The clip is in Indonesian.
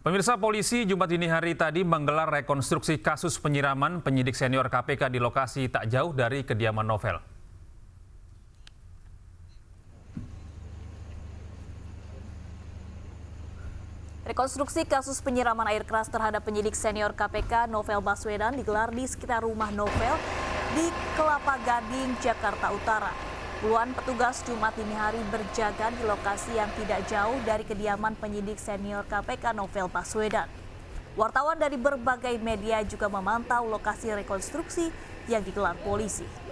Pemirsa polisi Jumat ini hari tadi menggelar rekonstruksi kasus penyiraman penyidik senior KPK di lokasi tak jauh dari kediaman Novel. Rekonstruksi kasus penyiraman air keras terhadap penyidik senior KPK Novel Baswedan digelar di sekitar rumah Novel di Kelapa Gading, Jakarta Utara. Puluhan petugas Jumat dini hari berjaga di lokasi yang tidak jauh dari kediaman penyidik senior KPK Novel Baswedan. Wartawan dari berbagai media juga memantau lokasi rekonstruksi yang digelar polisi.